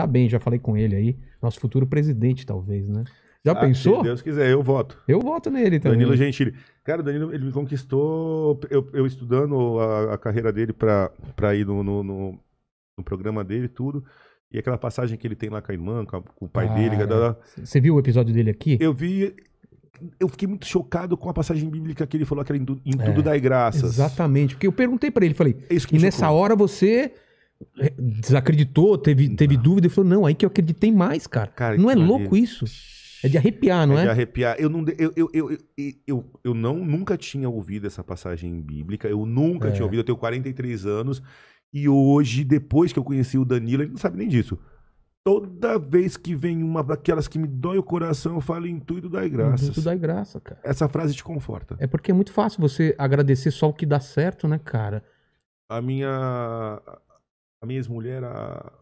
tá bem, já falei com ele aí. Nosso futuro presidente, talvez, né? Já ah, pensou? Se Deus quiser, eu voto. Eu voto nele também. Danilo Gentili. Cara, o Danilo, ele me conquistou. Eu, eu estudando a, a, carreira dele para ir no, no, no, no, programa dele tudo. E aquela passagem que ele tem lá com a irmã, com, a, com o pai ah, dele. É é. Você viu o episódio dele aqui? Eu vi. Eu fiquei muito chocado com a passagem bíblica que ele falou, que era em, em é, tudo dá graças. Exatamente, porque eu perguntei para ele, falei, é Isso que e nessa hora você é, desacreditou, teve, teve dúvida e falou: não, aí que eu acreditei mais, cara. cara não é louco isso? É de arrepiar, não é? É de arrepiar. Eu, não, eu, eu, eu, eu, eu não, nunca tinha ouvido essa passagem bíblica, eu nunca é. tinha ouvido, eu tenho 43 anos, e hoje, depois que eu conheci o Danilo, ele não sabe nem disso. Toda vez que vem uma daquelas que me dói o coração, eu falo intuito dai graças. Intuito dai graça, cara. Essa frase te conforta. É porque é muito fácil você agradecer só o que dá certo, né, cara? A minha a minha ex-mulher, a,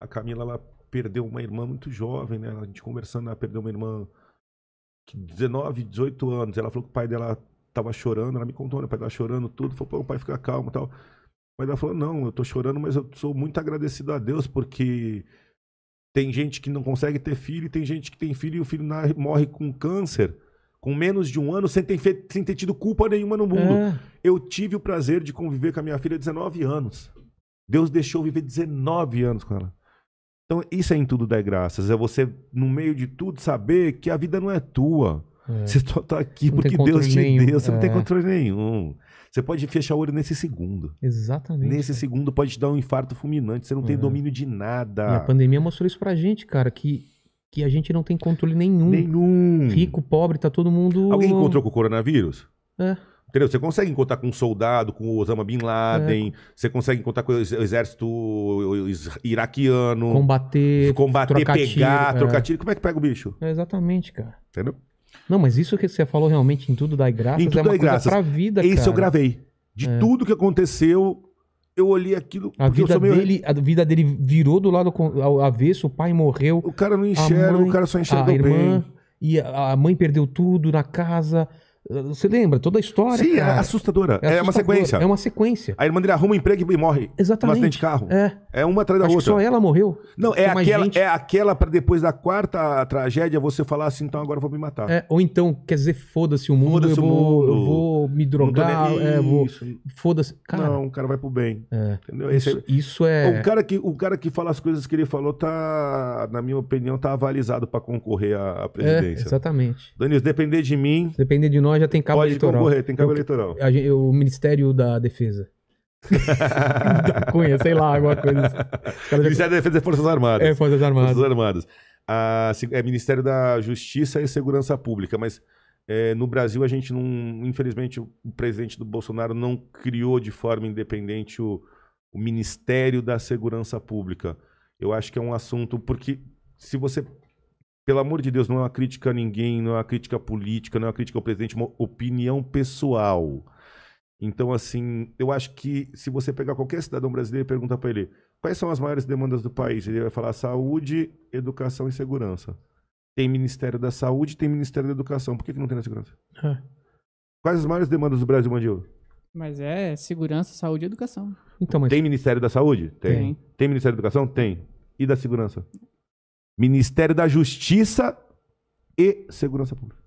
a Camila, ela perdeu uma irmã muito jovem, né? A gente conversando, ela perdeu uma irmã de 19, 18 anos. Ela falou que o pai dela tava chorando, ela me contou, né? O pai tava chorando tudo, falou, pô, o pai fica calmo e tal. Mas ela falou, não, eu tô chorando, mas eu sou muito agradecido a Deus, porque tem gente que não consegue ter filho, e tem gente que tem filho e o filho morre com câncer com menos de um ano sem ter, feito, sem ter tido culpa nenhuma no mundo. É. Eu tive o prazer de conviver com a minha filha 19 anos. Deus deixou viver 19 anos com ela. Então, isso é em tudo dar graças. É você, no meio de tudo, saber que a vida não é tua. É. Você só tá aqui não porque Deus te nenhum. deu. Você é. não tem é. controle nenhum. Você pode fechar o olho nesse segundo. Exatamente. Nesse segundo pode te dar um infarto fulminante. Você não tem é. domínio de nada. E a pandemia mostrou isso pra gente, cara, que que a gente não tem controle nenhum. Nenhum. Rico, pobre, tá todo mundo. Alguém encontrou com o coronavírus? É. Entendeu? Você consegue encontrar com um soldado, com Osama Bin Laden, é. você consegue encontrar com o exército iraquiano. Combater, combater trocar pegar, tiro, é. trocar é. tiro. Como é que pega o bicho? É exatamente, cara. Entendeu? Não, mas isso que você falou realmente em tudo dá graça. em tudo é uma dai coisa pra vida, Isso cara. eu gravei. De é. tudo que aconteceu, eu olhei aquilo. A vida, meio... dele, a vida dele virou do lado ao avesso, o pai morreu. O cara não enxerga, mãe, o cara só enxerga bem. Irmã, e a mãe perdeu tudo na casa. Você lembra toda a história? Sim, é cara. é assustadora. É, é uma sequência. É uma sequência. A irmã dele arruma um emprego e morre. Exatamente. Um acidente de carro. É. É uma atrás da Acho outra. só ela morreu. Não, é aquela, é aquela para depois da quarta tragédia você falar assim, então agora eu vou me matar. É, ou então, quer dizer, foda-se o mundo, foda eu, vou, mundo. eu vou me drogar, é, vou... foda-se. Não, o cara vai pro bem. É. Entendeu? Isso, Esse... isso é... O cara, que, o cara que fala as coisas que ele falou tá, na minha opinião, tá avalizado para concorrer à é, presidência. É, exatamente. Danilo, depender de mim... depender de nós, já tem cabo Pode eleitoral. Pode tem cabo é eu, eleitoral. A, a, o Ministério da Defesa. da Cunha, sei lá, alguma coisa. Assim. Ministério da Defesa e é Forças Armadas. É, Forças Armadas. Forças Armadas. A, é Ministério da Justiça e Segurança Pública, mas é, no Brasil a gente não. Infelizmente, o presidente do Bolsonaro não criou de forma independente o, o Ministério da Segurança Pública. Eu acho que é um assunto. Porque se você pelo amor de Deus, não é uma crítica a ninguém, não é uma crítica política, não é uma crítica ao presidente, é uma opinião pessoal. Então, assim, eu acho que se você pegar qualquer cidadão brasileiro e perguntar para ele quais são as maiores demandas do país, ele vai falar saúde, educação e segurança. Tem Ministério da Saúde, tem Ministério da Educação. Por que, que não tem na segurança? É. Quais as maiores demandas do Brasil, Mandil? Mas é segurança, saúde e educação. Então, mas... Tem Ministério da Saúde? Tem. tem. Tem Ministério da Educação? Tem. E da segurança? Ministério da Justiça e Segurança Pública.